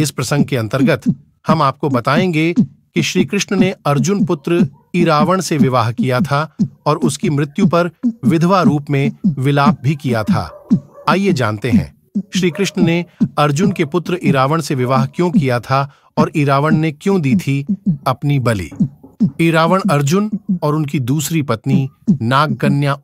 इस प्रसंग के अंतर्गत हम आपको बताएंगे कि श्री कृष्ण ने अर्जुन पुत्र इरावण से विवाह किया था और उसकी मृत्यु पर विधवा रूप में विलाप भी किया था आइए जानते हैं श्री कृष्ण ने अर्जुन के पुत्र इरावण से विवाह क्यों किया था और इरावण ने क्यों दी थी अपनी बलि इरावण अर्जुन और उनकी दूसरी पत्नी नागकन्या